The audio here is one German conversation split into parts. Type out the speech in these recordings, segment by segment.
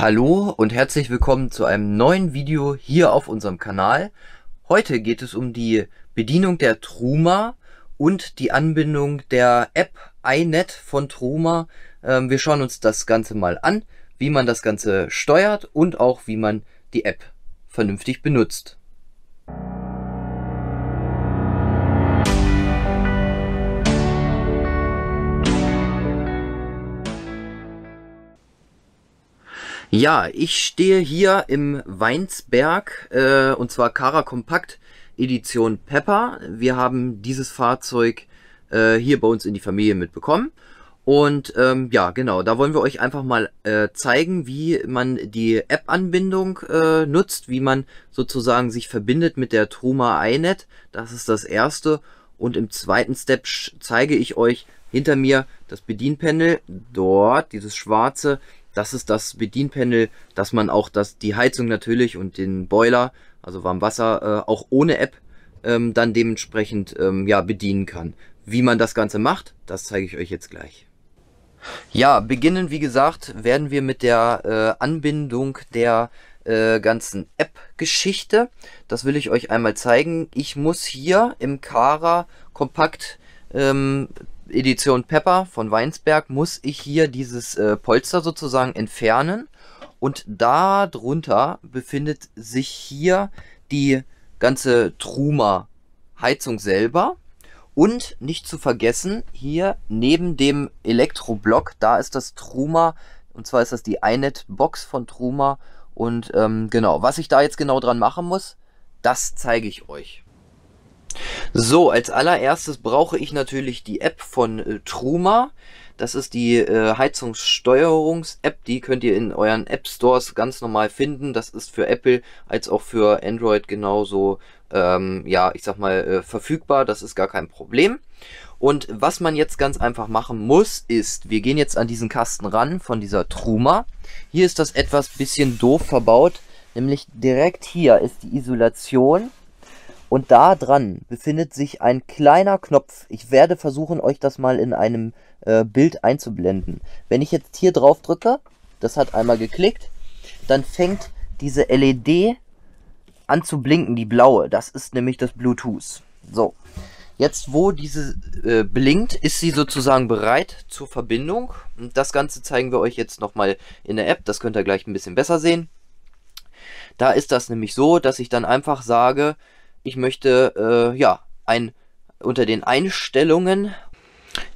Hallo und herzlich willkommen zu einem neuen Video hier auf unserem Kanal. Heute geht es um die Bedienung der Truma und die Anbindung der App iNet von Truma. Ähm, wir schauen uns das Ganze mal an, wie man das Ganze steuert und auch wie man die App vernünftig benutzt. Ja, ich stehe hier im Weinsberg äh, und zwar Cara Kompakt Edition Pepper. Wir haben dieses Fahrzeug äh, hier bei uns in die Familie mitbekommen. Und ähm, ja, genau, da wollen wir euch einfach mal äh, zeigen, wie man die App-Anbindung äh, nutzt, wie man sozusagen sich verbindet mit der Truma iNet. Das ist das erste. Und im zweiten Step zeige ich euch hinter mir das Bedienpanel, dort dieses schwarze, das ist das Bedienpanel, dass man auch das, die Heizung natürlich und den Boiler, also Warmwasser, äh, auch ohne App ähm, dann dementsprechend ähm, ja, bedienen kann. Wie man das Ganze macht, das zeige ich euch jetzt gleich. Ja, beginnen wie gesagt werden wir mit der äh, Anbindung der äh, ganzen App-Geschichte. Das will ich euch einmal zeigen. Ich muss hier im Kara kompakt ähm, Edition Pepper von Weinsberg muss ich hier dieses äh, Polster sozusagen entfernen. Und darunter befindet sich hier die ganze Truma-Heizung selber. Und nicht zu vergessen, hier neben dem Elektroblock, da ist das Truma, und zwar ist das die iNet-Box von Truma. Und ähm, genau, was ich da jetzt genau dran machen muss, das zeige ich euch. So, als allererstes brauche ich natürlich die App von äh, Truma. Das ist die äh, Heizungssteuerungs-App. Die könnt ihr in euren App Stores ganz normal finden. Das ist für Apple als auch für Android genauso, ähm, ja, ich sag mal, äh, verfügbar. Das ist gar kein Problem. Und was man jetzt ganz einfach machen muss, ist, wir gehen jetzt an diesen Kasten ran von dieser Truma. Hier ist das etwas bisschen doof verbaut. Nämlich direkt hier ist die Isolation und da dran befindet sich ein kleiner Knopf. Ich werde versuchen, euch das mal in einem äh, Bild einzublenden. Wenn ich jetzt hier drauf drücke, das hat einmal geklickt, dann fängt diese LED an zu blinken, die blaue. Das ist nämlich das Bluetooth. So, jetzt wo diese äh, blinkt, ist sie sozusagen bereit zur Verbindung. Und das Ganze zeigen wir euch jetzt nochmal in der App. Das könnt ihr gleich ein bisschen besser sehen. Da ist das nämlich so, dass ich dann einfach sage, ich möchte, äh, ja, ein, unter den Einstellungen,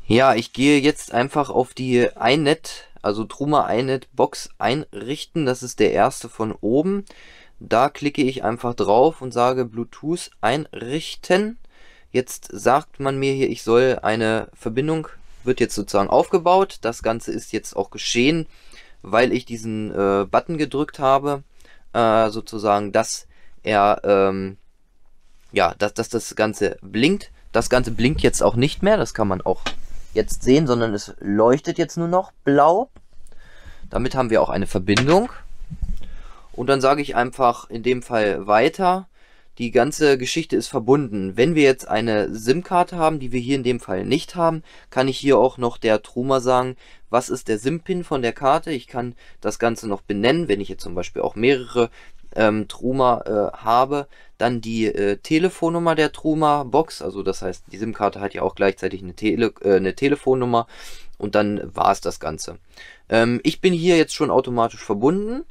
ja, ich gehe jetzt einfach auf die iNet, also Truma iNet Box einrichten. Das ist der erste von oben. Da klicke ich einfach drauf und sage Bluetooth einrichten. Jetzt sagt man mir hier, ich soll eine Verbindung, wird jetzt sozusagen aufgebaut. Das Ganze ist jetzt auch geschehen, weil ich diesen äh, Button gedrückt habe, äh, sozusagen, dass er ähm, ja, dass, dass das Ganze blinkt. Das Ganze blinkt jetzt auch nicht mehr, das kann man auch jetzt sehen, sondern es leuchtet jetzt nur noch blau. Damit haben wir auch eine Verbindung. Und dann sage ich einfach in dem Fall weiter. Die ganze Geschichte ist verbunden. Wenn wir jetzt eine SIM-Karte haben, die wir hier in dem Fall nicht haben, kann ich hier auch noch der Truma sagen, was ist der SIM-Pin von der Karte. Ich kann das Ganze noch benennen, wenn ich jetzt zum Beispiel auch mehrere ähm, Truma äh, habe, dann die äh, Telefonnummer der Truma-Box, also das heißt, die SIM-Karte hat ja auch gleichzeitig eine, Tele äh, eine Telefonnummer und dann war es das Ganze. Ähm, ich bin hier jetzt schon automatisch verbunden,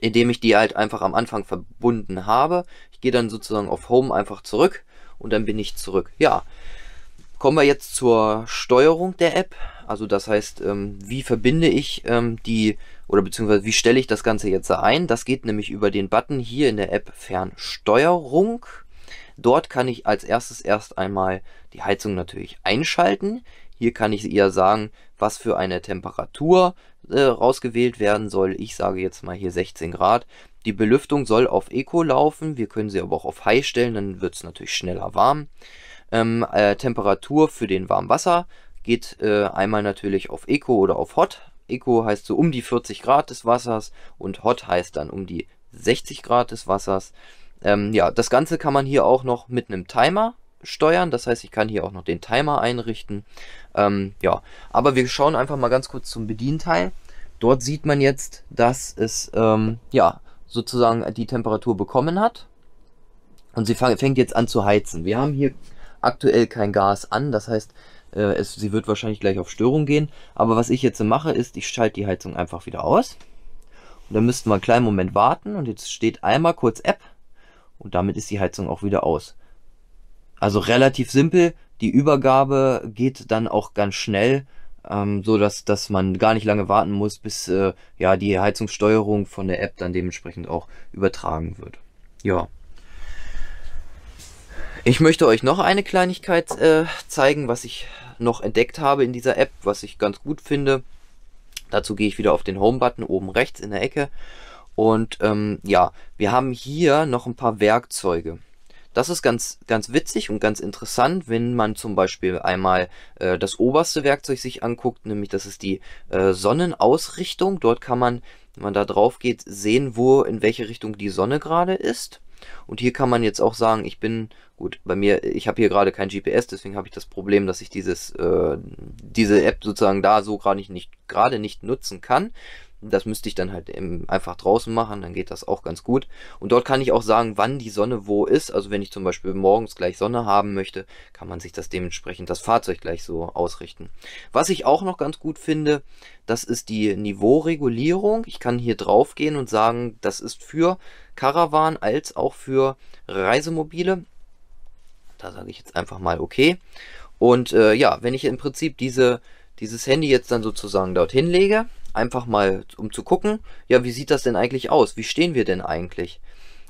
indem ich die halt einfach am Anfang verbunden habe. Ich gehe dann sozusagen auf Home einfach zurück und dann bin ich zurück. Ja, kommen wir jetzt zur Steuerung der App. Also das heißt, ähm, wie verbinde ich ähm, die oder beziehungsweise wie stelle ich das Ganze jetzt ein? Das geht nämlich über den Button hier in der App Fernsteuerung. Dort kann ich als erstes erst einmal die Heizung natürlich einschalten. Hier kann ich eher sagen, was für eine Temperatur äh, rausgewählt werden soll. Ich sage jetzt mal hier 16 Grad. Die Belüftung soll auf Eco laufen. Wir können sie aber auch auf High stellen, dann wird es natürlich schneller warm. Ähm, äh, Temperatur für den Warmwasser geht äh, einmal natürlich auf Eco oder auf Hot Eco heißt so um die 40 Grad des Wassers und Hot heißt dann um die 60 Grad des Wassers. Ähm, ja, das Ganze kann man hier auch noch mit einem Timer steuern. Das heißt, ich kann hier auch noch den Timer einrichten. Ähm, ja, aber wir schauen einfach mal ganz kurz zum Bedienteil. Dort sieht man jetzt, dass es ähm, ja sozusagen die Temperatur bekommen hat und sie fang, fängt jetzt an zu heizen. Wir haben hier aktuell kein Gas an, das heißt, äh, es, sie wird wahrscheinlich gleich auf Störung gehen. Aber was ich jetzt mache, ist, ich schalte die Heizung einfach wieder aus. Und dann müssten wir einen kleinen Moment warten. Und jetzt steht einmal kurz App. Und damit ist die Heizung auch wieder aus. Also relativ simpel. Die Übergabe geht dann auch ganz schnell, ähm, so dass, dass man gar nicht lange warten muss, bis äh, ja die Heizungssteuerung von der App dann dementsprechend auch übertragen wird. Ja. Ich möchte euch noch eine Kleinigkeit äh, zeigen, was ich noch entdeckt habe in dieser App, was ich ganz gut finde. Dazu gehe ich wieder auf den Home-Button oben rechts in der Ecke. Und ähm, ja, wir haben hier noch ein paar Werkzeuge. Das ist ganz, ganz witzig und ganz interessant, wenn man zum Beispiel einmal äh, das oberste Werkzeug sich anguckt, nämlich das ist die äh, Sonnenausrichtung. Dort kann man, wenn man da drauf geht, sehen, wo in welche Richtung die Sonne gerade ist. Und hier kann man jetzt auch sagen, ich bin, gut, bei mir, ich habe hier gerade kein GPS, deswegen habe ich das Problem, dass ich dieses, äh, diese App sozusagen da so gerade nicht, nicht, gerade nicht nutzen kann. Das müsste ich dann halt einfach draußen machen, dann geht das auch ganz gut. Und dort kann ich auch sagen, wann die Sonne wo ist. Also wenn ich zum Beispiel morgens gleich Sonne haben möchte, kann man sich das dementsprechend das Fahrzeug gleich so ausrichten. Was ich auch noch ganz gut finde, das ist die Niveauregulierung. Ich kann hier drauf gehen und sagen, das ist für Caravan als auch für Reisemobile. Da sage ich jetzt einfach mal okay. Und äh, ja, wenn ich im Prinzip diese, dieses Handy jetzt dann sozusagen dorthin lege, einfach mal, um zu gucken, ja, wie sieht das denn eigentlich aus? Wie stehen wir denn eigentlich?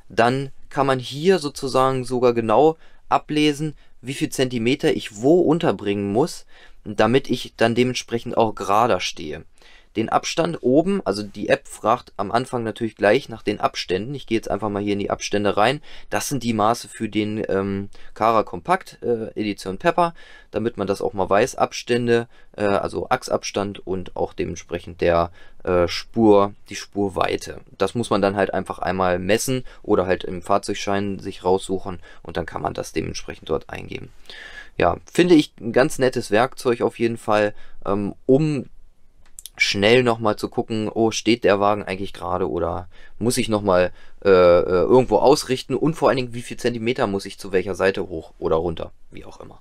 Dann kann man hier sozusagen sogar genau ablesen, wie viel Zentimeter ich wo unterbringen muss, damit ich dann dementsprechend auch gerader stehe den Abstand oben, also die App fragt am Anfang natürlich gleich nach den Abständen. Ich gehe jetzt einfach mal hier in die Abstände rein. Das sind die Maße für den ähm, Cara Compact äh, Edition Pepper, damit man das auch mal weiß. Abstände, äh, also Achsabstand und auch dementsprechend der äh, Spur, die Spurweite. Das muss man dann halt einfach einmal messen oder halt im Fahrzeugschein sich raussuchen und dann kann man das dementsprechend dort eingeben. Ja, finde ich ein ganz nettes Werkzeug auf jeden Fall, ähm, um schnell nochmal zu gucken, oh, steht der Wagen eigentlich gerade oder muss ich nochmal äh, äh, irgendwo ausrichten und vor allen Dingen, wie viel Zentimeter muss ich zu welcher Seite hoch oder runter, wie auch immer.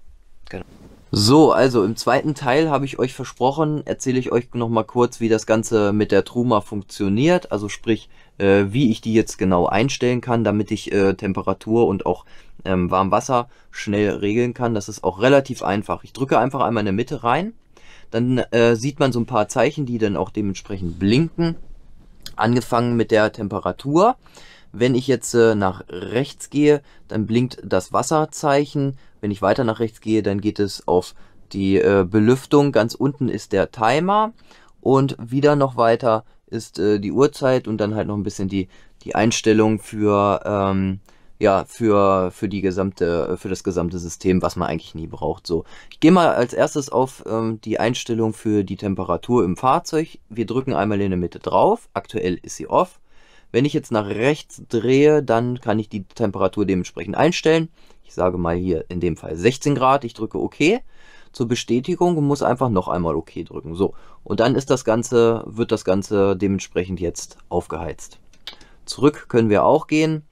Genau. So, also im zweiten Teil habe ich euch versprochen, erzähle ich euch nochmal kurz, wie das Ganze mit der Truma funktioniert, also sprich, äh, wie ich die jetzt genau einstellen kann, damit ich äh, Temperatur und auch ähm, Warmwasser schnell regeln kann. Das ist auch relativ einfach. Ich drücke einfach einmal in der Mitte rein dann äh, sieht man so ein paar Zeichen, die dann auch dementsprechend blinken. Angefangen mit der Temperatur. Wenn ich jetzt äh, nach rechts gehe, dann blinkt das Wasserzeichen. Wenn ich weiter nach rechts gehe, dann geht es auf die äh, Belüftung. Ganz unten ist der Timer und wieder noch weiter ist äh, die Uhrzeit und dann halt noch ein bisschen die, die Einstellung für ähm, ja, für, für die gesamte, für das gesamte System, was man eigentlich nie braucht. So, ich gehe mal als erstes auf ähm, die Einstellung für die Temperatur im Fahrzeug. Wir drücken einmal in der Mitte drauf. Aktuell ist sie off. Wenn ich jetzt nach rechts drehe, dann kann ich die Temperatur dementsprechend einstellen. Ich sage mal hier in dem Fall 16 Grad. Ich drücke OK zur Bestätigung und muss einfach noch einmal OK drücken. So, und dann ist das Ganze, wird das Ganze dementsprechend jetzt aufgeheizt. Zurück können wir auch gehen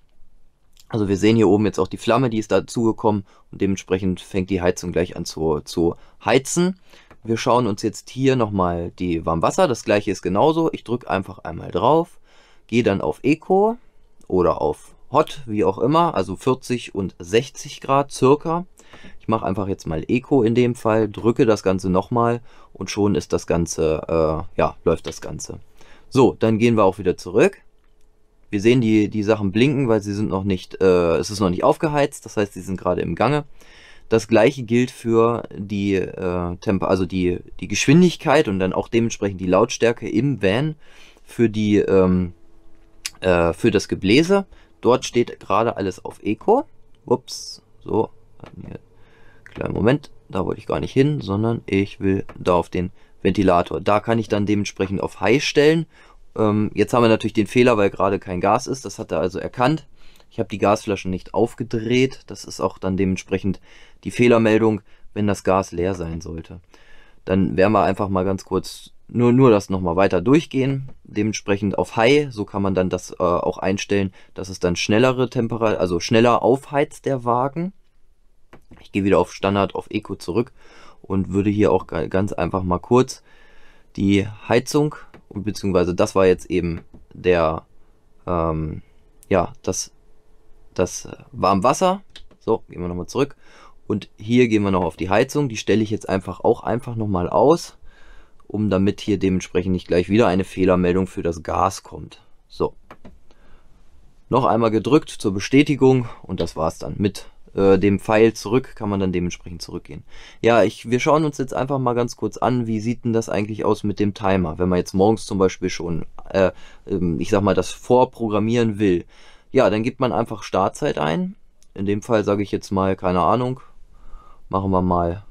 also wir sehen hier oben jetzt auch die Flamme, die ist dazugekommen und dementsprechend fängt die Heizung gleich an zu, zu heizen. Wir schauen uns jetzt hier nochmal die Warmwasser, das gleiche ist genauso. Ich drücke einfach einmal drauf, gehe dann auf Eco oder auf Hot, wie auch immer, also 40 und 60 Grad circa. Ich mache einfach jetzt mal Eco in dem Fall, drücke das Ganze nochmal und schon ist das Ganze, äh, ja, läuft das Ganze. So, dann gehen wir auch wieder zurück wir sehen die, die Sachen blinken, weil sie sind noch nicht, äh, es ist noch nicht aufgeheizt, das heißt, sie sind gerade im Gange. Das gleiche gilt für die äh, Tempo, also die, die Geschwindigkeit und dann auch dementsprechend die Lautstärke im Van für die ähm, äh, für das Gebläse. Dort steht gerade alles auf Eco. Ups, so. Kleinen Moment, da wollte ich gar nicht hin, sondern ich will da auf den Ventilator. Da kann ich dann dementsprechend auf High stellen ähm, jetzt haben wir natürlich den Fehler, weil gerade kein Gas ist. Das hat er also erkannt. Ich habe die Gasflaschen nicht aufgedreht. Das ist auch dann dementsprechend die Fehlermeldung, wenn das Gas leer sein sollte. Dann werden wir einfach mal ganz kurz nur, nur das nochmal weiter durchgehen. Dementsprechend auf High, so kann man dann das äh, auch einstellen, dass es dann schnellere Temperatur, also schneller aufheizt der Wagen. Ich gehe wieder auf Standard, auf Eco zurück und würde hier auch ganz einfach mal kurz die Heizung beziehungsweise das war jetzt eben der, ähm, ja, das, das Warmwasser. So, gehen wir nochmal zurück. Und hier gehen wir noch auf die Heizung. Die stelle ich jetzt einfach auch einfach nochmal aus, um damit hier dementsprechend nicht gleich wieder eine Fehlermeldung für das Gas kommt. So. Noch einmal gedrückt zur Bestätigung und das war es dann mit äh, dem Pfeil zurück kann man dann dementsprechend zurückgehen. Ja, ich, wir schauen uns jetzt einfach mal ganz kurz an, wie sieht denn das eigentlich aus mit dem Timer, wenn man jetzt morgens zum Beispiel schon, äh, ähm, ich sag mal, das vorprogrammieren will. Ja, dann gibt man einfach Startzeit ein. In dem Fall sage ich jetzt mal, keine Ahnung, machen wir mal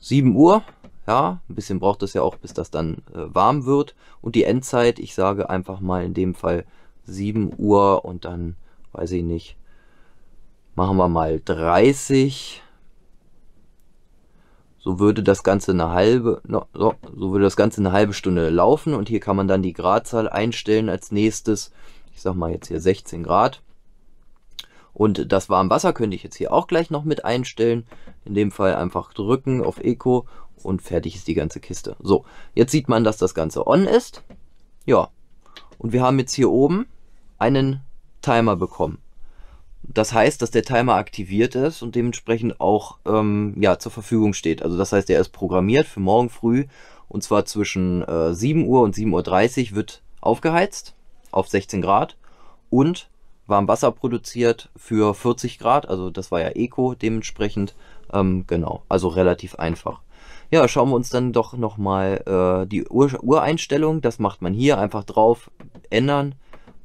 7 Uhr. Ja, ein bisschen braucht es ja auch, bis das dann äh, warm wird. Und die Endzeit, ich sage einfach mal in dem Fall 7 Uhr und dann, weiß ich nicht, Machen wir mal 30. So würde das Ganze eine halbe, so, so würde das Ganze eine halbe Stunde laufen und hier kann man dann die Gradzahl einstellen als nächstes. Ich sag mal jetzt hier 16 Grad. Und das Warmwasser könnte ich jetzt hier auch gleich noch mit einstellen. In dem Fall einfach drücken auf Eco und fertig ist die ganze Kiste. So, jetzt sieht man, dass das Ganze on ist. Ja, und wir haben jetzt hier oben einen Timer bekommen. Das heißt, dass der Timer aktiviert ist und dementsprechend auch ähm, ja, zur Verfügung steht. Also das heißt, er ist programmiert für morgen früh und zwar zwischen äh, 7 Uhr und 7.30 Uhr wird aufgeheizt auf 16 Grad und Wasser produziert für 40 Grad. Also das war ja Eco dementsprechend. Ähm, genau, also relativ einfach. Ja, schauen wir uns dann doch nochmal äh, die Ur Ureinstellung. Das macht man hier einfach drauf, ändern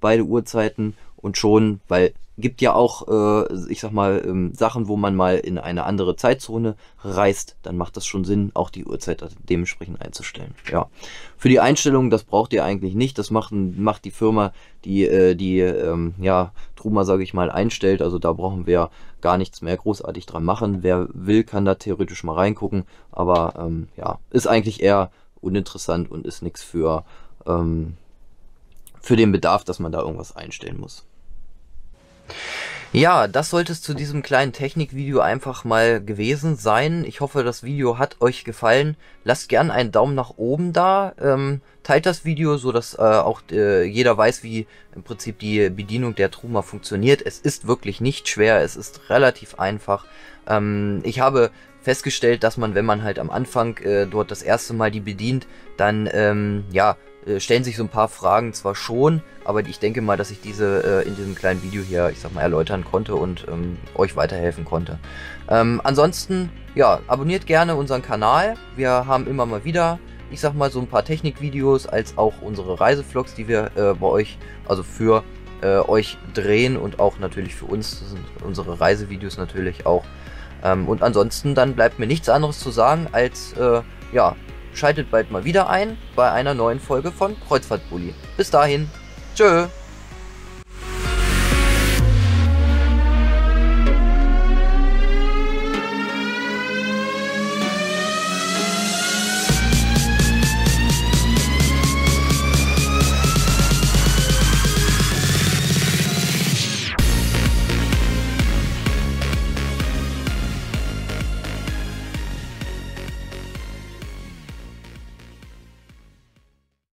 beide Uhrzeiten und schon, weil gibt ja auch, äh, ich sag mal, ähm, Sachen, wo man mal in eine andere Zeitzone reist, dann macht das schon Sinn, auch die Uhrzeit dementsprechend einzustellen. Ja. Für die Einstellung, das braucht ihr eigentlich nicht. Das macht, macht die Firma, die, äh, die ähm, ja, Truma, sage ich mal, einstellt. Also da brauchen wir gar nichts mehr großartig dran machen. Wer will, kann da theoretisch mal reingucken. Aber ähm, ja, ist eigentlich eher uninteressant und ist nichts für, ähm, für den Bedarf, dass man da irgendwas einstellen muss. Ja, das sollte es zu diesem kleinen Technikvideo einfach mal gewesen sein. Ich hoffe, das Video hat euch gefallen. Lasst gern einen Daumen nach oben da. Ähm, teilt das Video, so dass äh, auch äh, jeder weiß, wie im Prinzip die Bedienung der Truma funktioniert. Es ist wirklich nicht schwer, es ist relativ einfach. Ähm, ich habe festgestellt, dass man, wenn man halt am Anfang äh, dort das erste Mal die bedient, dann ähm, ja äh, stellen sich so ein paar Fragen zwar schon, aber ich denke mal, dass ich diese äh, in diesem kleinen Video hier, ich sag mal, erläutern konnte und ähm, euch weiterhelfen konnte. Ähm, ansonsten, ja, abonniert gerne unseren Kanal. Wir haben immer mal wieder, ich sag mal, so ein paar Technikvideos, als auch unsere Reisevlogs, die wir äh, bei euch, also für äh, euch drehen und auch natürlich für uns, das sind unsere Reisevideos natürlich auch. Ähm, und ansonsten, dann bleibt mir nichts anderes zu sagen, als, äh, ja, Schaltet bald mal wieder ein bei einer neuen Folge von Kreuzfahrtbully. Bis dahin, tschö!